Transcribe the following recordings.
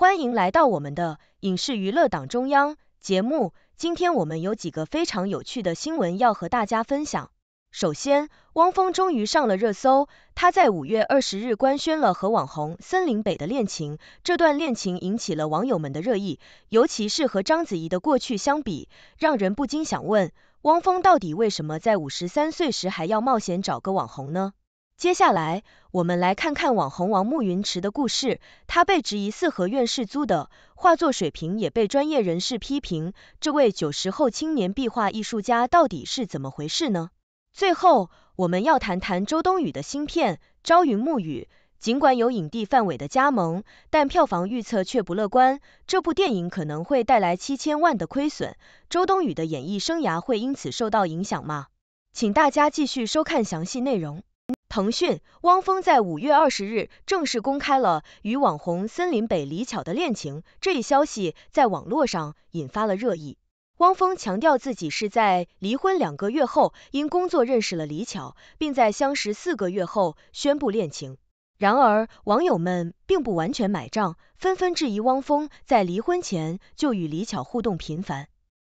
欢迎来到我们的影视娱乐党中央节目。今天我们有几个非常有趣的新闻要和大家分享。首先，汪峰终于上了热搜。他在五月二十日官宣了和网红森林北的恋情，这段恋情引起了网友们的热议。尤其是和章子怡的过去相比，让人不禁想问：汪峰到底为什么在五十三岁时还要冒险找个网红呢？接下来，我们来看看网红王慕云池的故事。他被质疑四合院是租的，画作水平也被专业人士批评。这位九十后青年壁画艺术家到底是怎么回事呢？最后，我们要谈谈周冬雨的新片《朝云暮雨》。尽管有影帝范伟的加盟，但票房预测却不乐观。这部电影可能会带来七千万的亏损。周冬雨的演艺生涯会因此受到影响吗？请大家继续收看详细内容。腾讯，汪峰在五月二十日正式公开了与网红森林北李巧的恋情，这一消息在网络上引发了热议。汪峰强调自己是在离婚两个月后因工作认识了李巧，并在相识四个月后宣布恋情。然而，网友们并不完全买账，纷纷质疑汪峰在离婚前就与李巧互动频繁。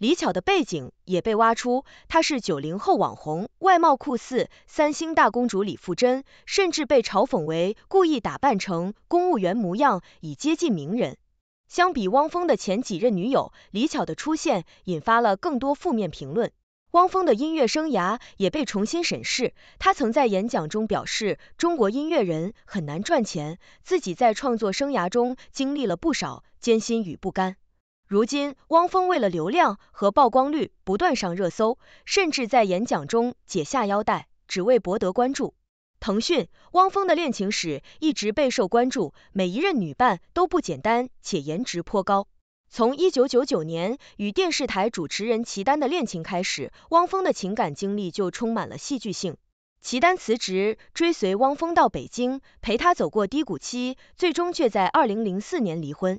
李巧的背景也被挖出，她是九零后网红，外貌酷似三星大公主李富真，甚至被嘲讽为故意打扮成公务员模样以接近名人。相比汪峰的前几任女友，李巧的出现引发了更多负面评论。汪峰的音乐生涯也被重新审视，他曾在演讲中表示，中国音乐人很难赚钱，自己在创作生涯中经历了不少艰辛与不甘。如今，汪峰为了流量和曝光率不断上热搜，甚至在演讲中解下腰带，只为博得关注。腾讯，汪峰的恋情史一直备受关注，每一任女伴都不简单，且颜值颇高。从一九九九年与电视台主持人齐丹的恋情开始，汪峰的情感经历就充满了戏剧性。齐丹辞职，追随汪峰到北京，陪他走过低谷期，最终却在二零零四年离婚。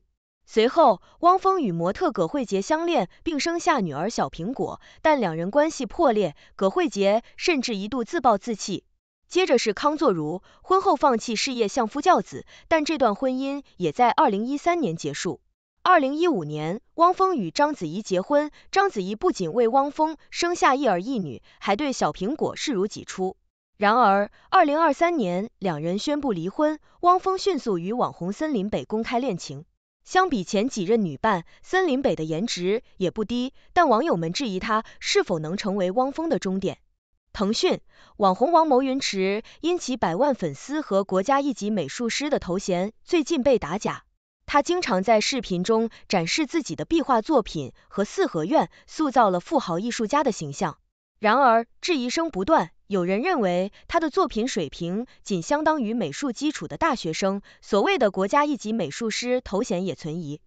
随后，汪峰与模特葛荟婕相恋，并生下女儿小苹果，但两人关系破裂，葛荟婕甚至一度自暴自弃。接着是康作如，婚后放弃事业，相夫教子，但这段婚姻也在二零一三年结束。二零一五年，汪峰与章子怡结婚，章子怡不仅为汪峰生下一儿一女，还对小苹果视如己出。然而，二零二三年两人宣布离婚，汪峰迅速与网红森林北公开恋情。相比前几任女伴，森林北的颜值也不低，但网友们质疑她是否能成为汪峰的终点。腾讯网红王牟云池因其百万粉丝和国家一级美术师的头衔，最近被打假。他经常在视频中展示自己的壁画作品和四合院，塑造了富豪艺术家的形象。然而，质疑声不断。有人认为他的作品水平仅相当于美术基础的大学生，所谓的国家一级美术师头衔也存疑。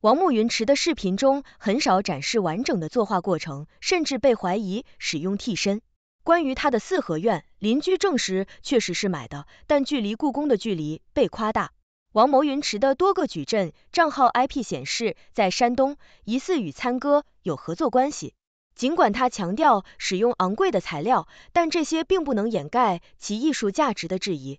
王牧云池的视频中很少展示完整的作画过程，甚至被怀疑使用替身。关于他的四合院，邻居证实确实是买的，但距离故宫的距离被夸大。王牟云池的多个矩阵账号 IP 显示在山东，疑似与参哥有合作关系。尽管他强调使用昂贵的材料，但这些并不能掩盖其艺术价值的质疑。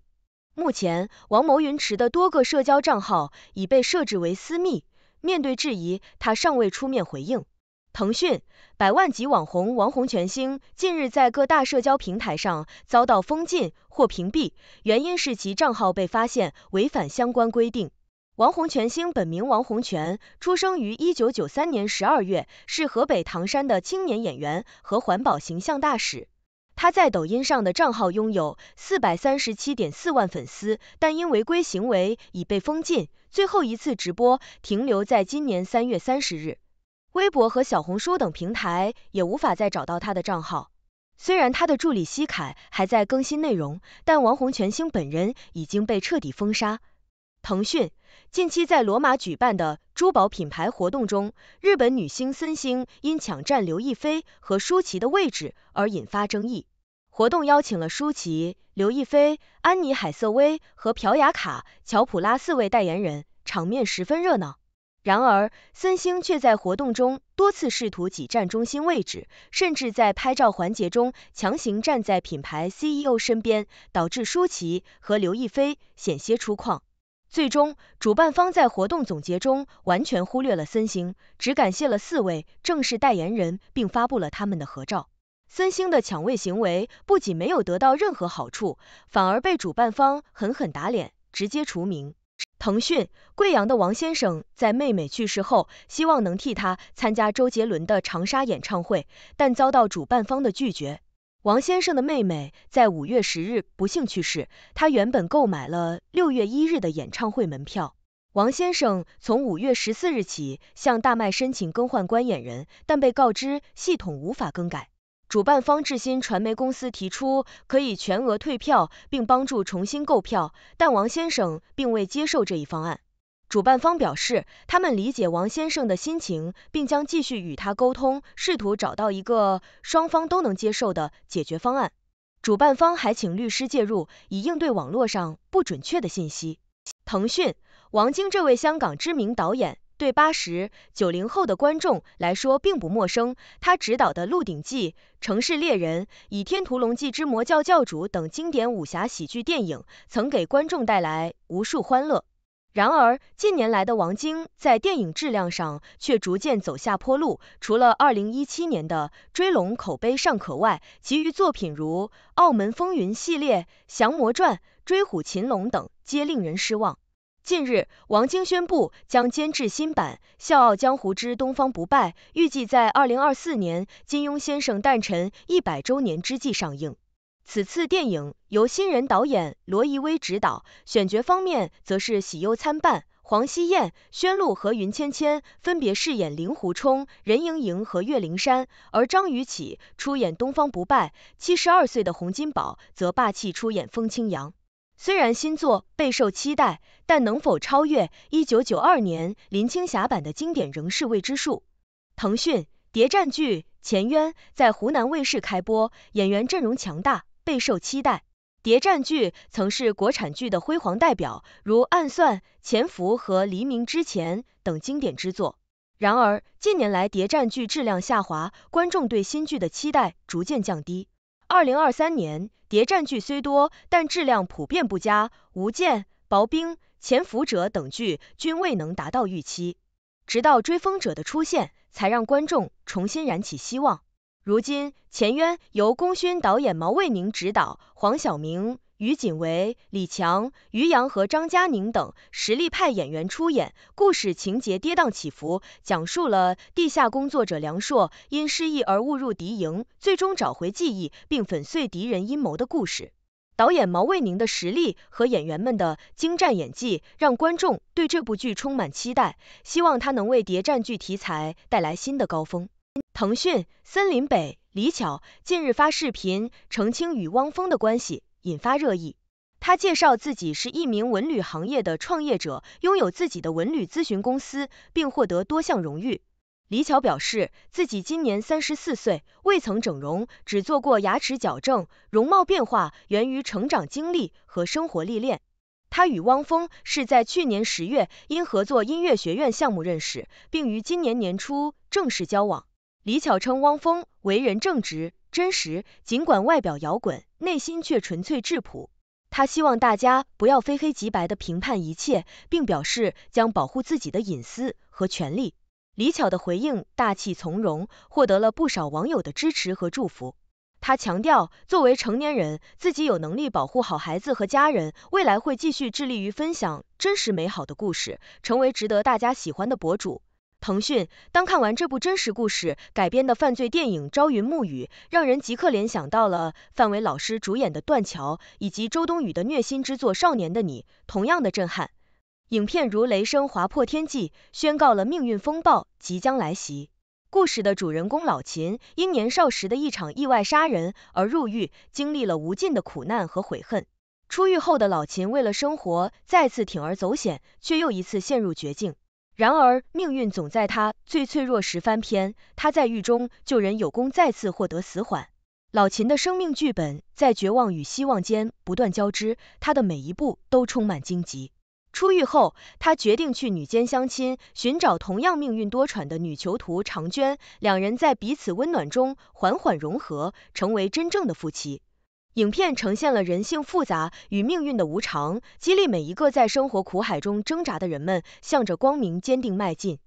目前，王谋云池的多个社交账号已被设置为私密，面对质疑，他尚未出面回应。腾讯百万级网红王洪全星近日在各大社交平台上遭到封禁或屏蔽，原因是其账号被发现违反相关规定。王洪全星本名王洪全，出生于1993年12月，是河北唐山的青年演员和环保形象大使。他在抖音上的账号拥有437.4万粉丝，但因违规行为已被封禁，最后一次直播停留在今年3月30日。微博和小红书等平台也无法再找到他的账号。虽然他的助理西凯还在更新内容，但王洪全星本人已经被彻底封杀。腾讯近期在罗马举办的珠宝品牌活动中，日本女星森星因抢占刘亦菲和舒淇的位置而引发争议。活动邀请了舒淇、刘亦菲、安妮海瑟薇和朴雅卡乔普拉四位代言人，场面十分热闹。然而，森星却在活动中多次试图挤占中心位置，甚至在拍照环节中强行站在品牌 CEO 身边，导致舒淇和刘亦菲险些出框。最终，主办方在活动总结中完全忽略了森星，只感谢了四位正式代言人，并发布了他们的合照。森星的抢位行为不仅没有得到任何好处，反而被主办方狠狠打脸，直接除名。腾讯贵阳的王先生在妹妹去世后，希望能替她参加周杰伦的长沙演唱会，但遭到主办方的拒绝。王先生的妹妹在五月十日不幸去世，他原本购买了六月一日的演唱会门票。王先生从五月十四日起向大麦申请更换观演人，但被告知系统无法更改。主办方智新传媒公司提出可以全额退票并帮助重新购票，但王先生并未接受这一方案。主办方表示，他们理解王先生的心情，并将继续与他沟通，试图找到一个双方都能接受的解决方案。主办方还请律师介入，以应对网络上不准确的信息。腾讯，王晶这位香港知名导演，对八十、九零后的观众来说并不陌生。他执导的《鹿鼎记》《城市猎人》《倚天屠龙记之魔教教主》等经典武侠喜剧电影，曾给观众带来无数欢乐。然而，近年来的王晶在电影质量上却逐渐走下坡路。除了2017年的《追龙》口碑尚可外，其余作品如《澳门风云》系列、《降魔传》、《追虎擒龙》等皆令人失望。近日，王晶宣布将监制新版《笑傲江湖之东方不败》，预计在2024年金庸先生诞辰100周年之际上映。此次电影由新人导演罗仪威执导，选角方面则是喜忧参半。黄希燕、宣璐和云芊芊分别饰演令狐冲、任盈盈和岳灵珊，而张雨绮出演东方不败，七十二岁的洪金宝则霸气出演风清扬。虽然新作备受期待，但能否超越一九九二年林青霞版的经典仍是未知数。腾讯谍战剧《前渊》在湖南卫视开播，演员阵容强大。备受期待，谍战剧曾是国产剧的辉煌代表，如《暗算》《潜伏》和《黎明之前》等经典之作。然而，近年来谍战剧质量下滑，观众对新剧的期待逐渐降低。2023年，谍战剧虽多，但质量普遍不佳，《无间》《薄冰》《潜伏者》等剧均未能达到预期。直到《追风者》的出现，才让观众重新燃起希望。如今，《前渊》由功勋导演毛卫宁执导，黄晓明、于景为、李强、于洋和张嘉宁等实力派演员出演。故事情节跌宕起伏，讲述了地下工作者梁硕因失忆而误入敌营，最终找回记忆并粉碎敌人阴谋的故事。导演毛卫宁的实力和演员们的精湛演技，让观众对这部剧充满期待，希望它能为谍战剧题材带来新的高峰。腾讯森林北李巧近日发视频澄清与汪峰的关系，引发热议。他介绍自己是一名文旅行业的创业者，拥有自己的文旅咨询公司，并获得多项荣誉。李巧表示，自己今年三十四岁，未曾整容，只做过牙齿矫正，容貌变化源于成长经历和生活历练。他与汪峰是在去年十月因合作音乐学院项目认识，并于今年年初正式交往。李巧称汪峰为人正直、真实，尽管外表摇滚，内心却纯粹质朴。他希望大家不要非黑即白的评判一切，并表示将保护自己的隐私和权利。李巧的回应大气从容，获得了不少网友的支持和祝福。他强调，作为成年人，自己有能力保护好孩子和家人，未来会继续致力于分享真实美好的故事，成为值得大家喜欢的博主。腾讯当看完这部真实故事改编的犯罪电影《朝云暮雨》，让人即刻联想到了范伟老师主演的《断桥》，以及周冬雨的虐心之作《少年的你》，同样的震撼。影片如雷声划破天际，宣告了命运风暴即将来袭。故事的主人公老秦，因年少时的一场意外杀人而入狱，经历了无尽的苦难和悔恨。出狱后的老秦为了生活，再次铤而走险，却又一次陷入绝境。然而，命运总在他最脆弱时翻篇。他在狱中救人有功，再次获得死缓。老秦的生命剧本在绝望与希望间不断交织，他的每一步都充满荆棘。出狱后，他决定去女监相亲，寻找同样命运多舛的女囚徒长娟。两人在彼此温暖中缓缓融合，成为真正的夫妻。影片呈现了人性复杂与命运的无常，激励每一个在生活苦海中挣扎的人们，向着光明坚定迈进。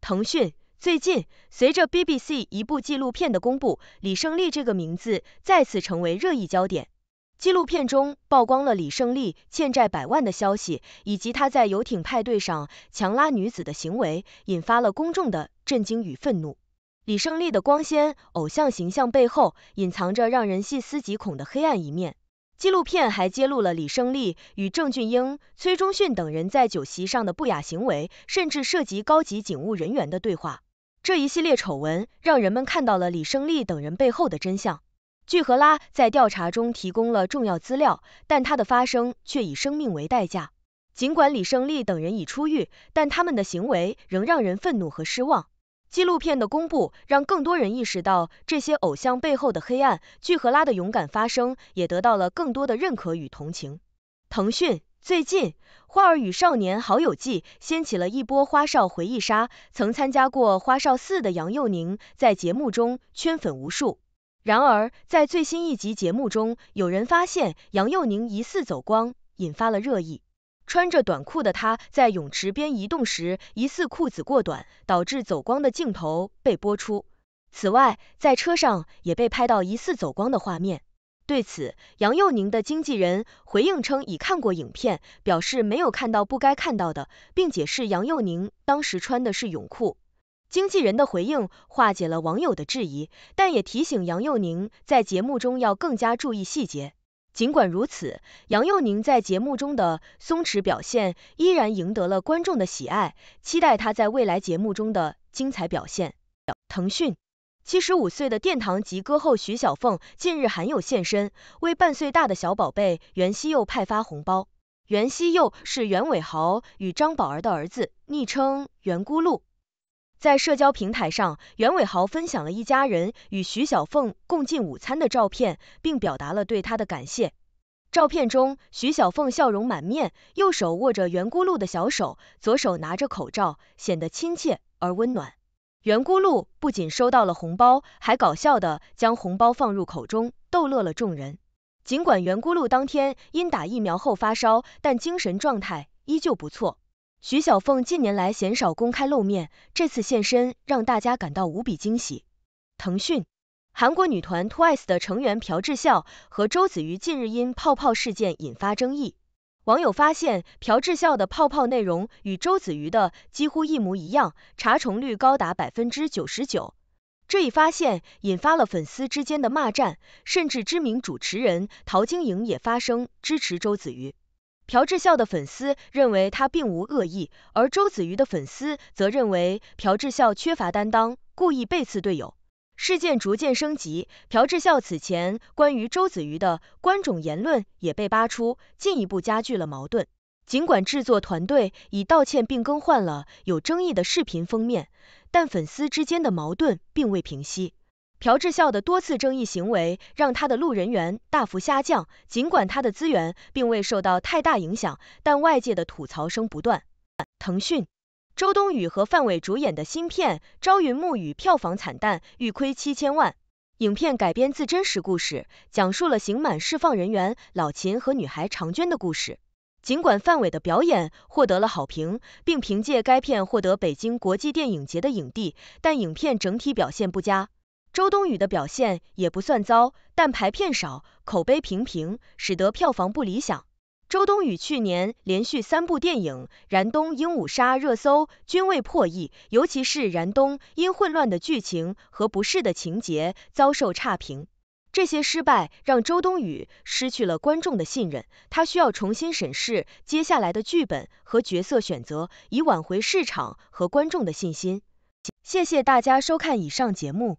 腾讯最近，随着 BBC 一部纪录片的公布，李胜利这个名字再次成为热议焦点。纪录片中曝光了李胜利欠债百万的消息，以及他在游艇派对上强拉女子的行为，引发了公众的震惊与愤怒。李胜利的光鲜偶像形象背后，隐藏着让人细思极恐的黑暗一面。纪录片还揭露了李胜利与郑俊英、崔忠训等人在酒席上的不雅行为，甚至涉及高级警务人员的对话。这一系列丑闻让人们看到了李胜利等人背后的真相。具荷拉在调查中提供了重要资料，但他的发声却以生命为代价。尽管李胜利等人已出狱，但他们的行为仍让人愤怒和失望。纪录片的公布，让更多人意识到这些偶像背后的黑暗。巨赫拉的勇敢发声，也得到了更多的认可与同情。腾讯最近，《花儿与少年好友记》掀起了一波花少回忆杀。曾参加过花少四的杨佑宁，在节目中圈粉无数。然而，在最新一集节目中，有人发现杨佑宁疑似走光，引发了热议。穿着短裤的他在泳池边移动时，疑似裤子过短导致走光的镜头被播出。此外，在车上也被拍到疑似走光的画面。对此，杨佑宁的经纪人回应称已看过影片，表示没有看到不该看到的，并解释杨佑宁当时穿的是泳裤。经纪人的回应化解了网友的质疑，但也提醒杨佑宁在节目中要更加注意细节。尽管如此，杨佑宁在节目中的松弛表现依然赢得了观众的喜爱，期待他在未来节目中的精彩表现。腾讯，七十五岁的殿堂级歌后徐小凤近日罕有现身，为半岁大的小宝贝袁熙佑派发红包。袁熙佑是袁伟豪与张宝儿的儿子，昵称袁咕噜。在社交平台上，袁伟豪分享了一家人与徐小凤共进午餐的照片，并表达了对他的感谢。照片中，徐小凤笑容满面，右手握着圆咕噜的小手，左手拿着口罩，显得亲切而温暖。圆咕噜不仅收到了红包，还搞笑的将红包放入口中，逗乐了众人。尽管圆咕噜当天因打疫苗后发烧，但精神状态依旧不错。徐小凤近年来鲜少公开露面，这次现身让大家感到无比惊喜。腾讯，韩国女团 Twice 的成员朴智孝和周子瑜近日因泡泡事件引发争议。网友发现，朴智孝的泡泡内容与周子瑜的几乎一模一样，查重率高达百分之九十九。这一发现引发了粉丝之间的骂战，甚至知名主持人陶晶莹也发声支持周子瑜。朴智孝的粉丝认为他并无恶意，而周子瑜的粉丝则认为朴智孝缺乏担当，故意背刺队友。事件逐渐升级，朴智孝此前关于周子瑜的观种言论也被扒出，进一步加剧了矛盾。尽管制作团队已道歉并更换了有争议的视频封面，但粉丝之间的矛盾并未平息。朴智孝的多次争议行为让他的路人缘大幅下降，尽管他的资源并未受到太大影响，但外界的吐槽声不断。腾讯，周冬雨和范伟主演的新片《朝云暮雨》票房惨淡，预亏七千万。影片改编自真实故事，讲述了刑满释放人员老秦和女孩常娟的故事。尽管范伟的表演获得了好评，并凭借该片获得北京国际电影节的影帝，但影片整体表现不佳。周冬雨的表现也不算糟，但排片少，口碑平平，使得票房不理想。周冬雨去年连续三部电影《燃冬》《鹦鹉杀》《热搜》均未破亿，尤其是《燃冬》因混乱的剧情和不适的情节遭受差评。这些失败让周冬雨失去了观众的信任，她需要重新审视接下来的剧本和角色选择，以挽回市场和观众的信心。谢谢大家收看以上节目。